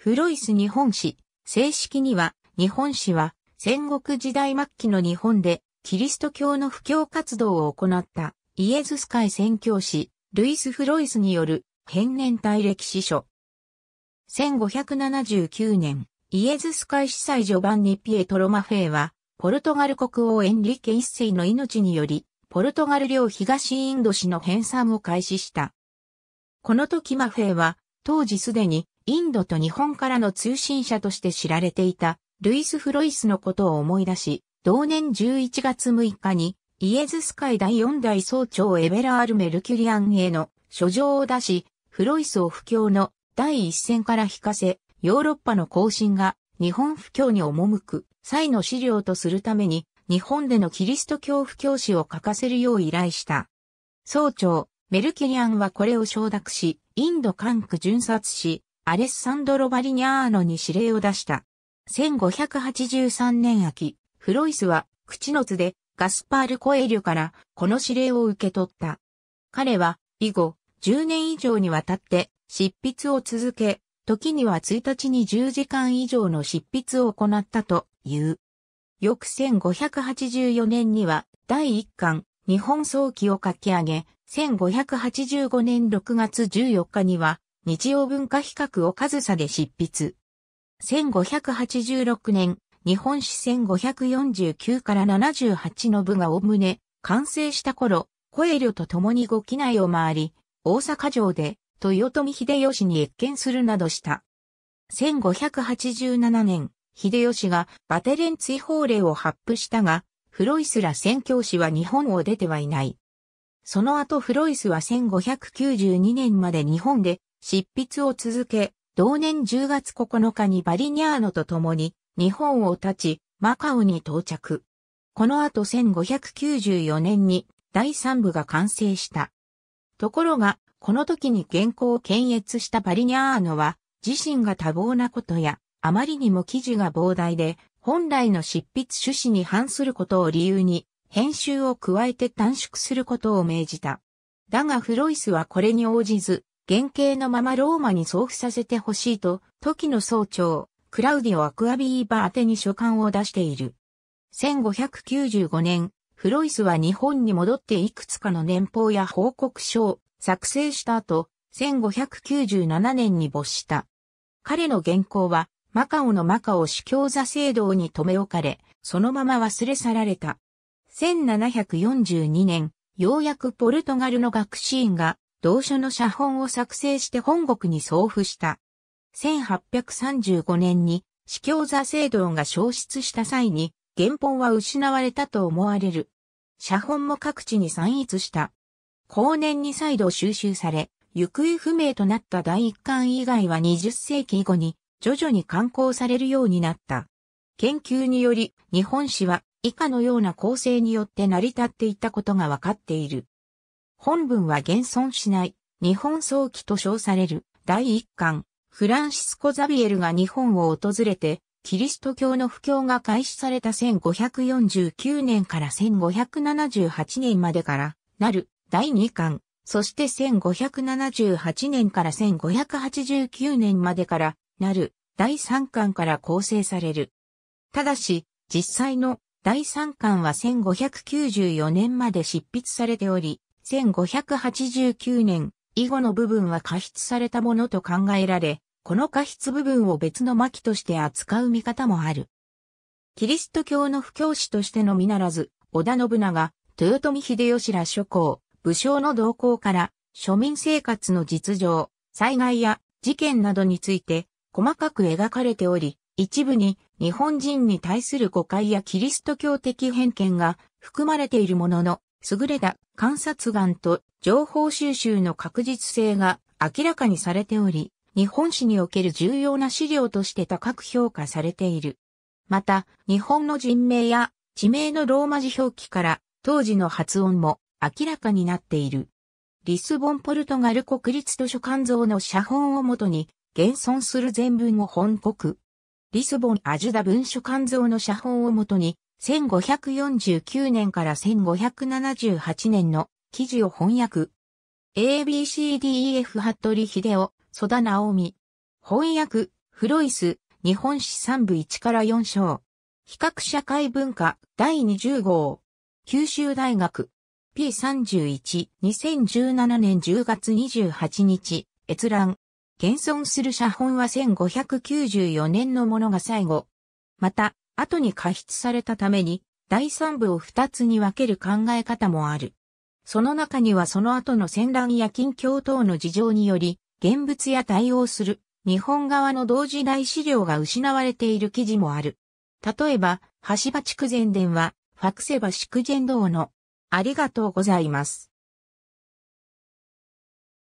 フロイス日本史。正式には、日本史は、戦国時代末期の日本で、キリスト教の布教活動を行ったイエズス会宣教師、ルイス・フロイスによる変年体歴史書。1579年、イエズス会司祭序盤にピエトロ・マフェイは、ポルトガル国王エンリケ一世の命により、ポルトガル領東インド市の編纂を開始した。この時マフェイは、当時すでにインドと日本からの通信者として知られていたルイス・フロイスのことを思い出し、同年11月6日にイエズス会第4代総長エベラール・メルキュリアンへの書状を出し、フロイスを布教の第一線から引かせ、ヨーロッパの行進が日本不況に赴く際の資料とするために、日本でのキリスト教布教史を書かせるよう依頼した。総長、メルキュリアンはこれを承諾し、インド管区巡察し、アレッサンドロ・バリニャーノに指令を出した。1583年秋、フロイスは、口の図で、ガスパール・コエリュから、この指令を受け取った。彼は、以後、10年以上にわたって、執筆を続け、時には1日に10時間以上の執筆を行ったという。翌1584年には第1巻日本早期を書き上げ、1585年6月14日には日曜文化比較を数差で執筆。1586年、日本史1549から78の部がおおむね完成した頃、コエリョと共にご機内を回り、大阪城で豊臣秀吉に越見するなどした。1587年、秀吉がバテレン追放令を発布したが、フロイスら宣教師は日本を出てはいない。その後フロイスは1592年まで日本で執筆を続け、同年10月9日にバリニャーノと共に日本を立ち、マカオに到着。この後1594年に第3部が完成した。ところが、この時に原稿を検閲したバリニャーノは、自身が多忙なことや、あまりにも記事が膨大で、本来の執筆趣旨に反することを理由に、編集を加えて短縮することを命じた。だがフロイスはこれに応じず、原型のままローマに送付させてほしいと、時の総長、クラウディオ・アクアビーバ宛てに書簡を出している。1595年、フロイスは日本に戻っていくつかの年報や報告書を作成した後、1597年に没した。彼の原稿は、マカオのマカオ主教座聖堂に留め置かれ、そのまま忘れ去られた。1742年、ようやくポルトガルの学士院が同書の写本を作成して本国に送付した。1835年に、司教座制度が消失した際に、原本は失われたと思われる。写本も各地に散逸した。後年に再度収集され、行方不明となった第一巻以外は20世紀後に徐々に刊行されるようになった。研究により、日本史は以下のような構成によって成り立っていたことが分かっている。本文は現存しない、日本早期と称される第一巻、フランシスコ・ザビエルが日本を訪れて、キリスト教の布教が開始された1549年から1578年までからなる第2巻、そして1578年から1589年までからなる第3巻から構成される。ただし、実際の第3巻は1594年まで執筆されており、1589年以後の部分は過失されたものと考えられ、この過失部分を別の巻として扱う見方もある。キリスト教の布教師としてのみならず、織田信長、豊臣秀吉ら諸侯、武将の動向から、庶民生活の実情、災害や事件などについて、細かく描かれており、一部に日本人に対する誤解やキリスト教的偏見が含まれているものの、優れた観察眼と情報収集の確実性が明らかにされており、日本史における重要な資料として高く評価されている。また、日本の人名や地名のローマ字表記から当時の発音も明らかになっている。リスボンポルトガル国立図書館像の写本をもとに、現存する全文を本国。リスボンアジュダ文書館像の写本をもとに、1549年から1578年の記事を翻訳。ABCDEF 服部秀夫、ダ田直美。翻訳、フロイス、日本史3部1から4章。比較社会文化第20号。九州大学。P31、2017年10月28日、閲覧。現存する写本は1594年のものが最後。また、後に過失されたために、第三部を二つに分ける考え方もある。その中にはその後の戦乱や近況等の事情により、現物や対応する日本側の同時代資料が失われている記事もある。例えば、橋場畜前伝は、ファクセバ畜前道の、ありがとうございます。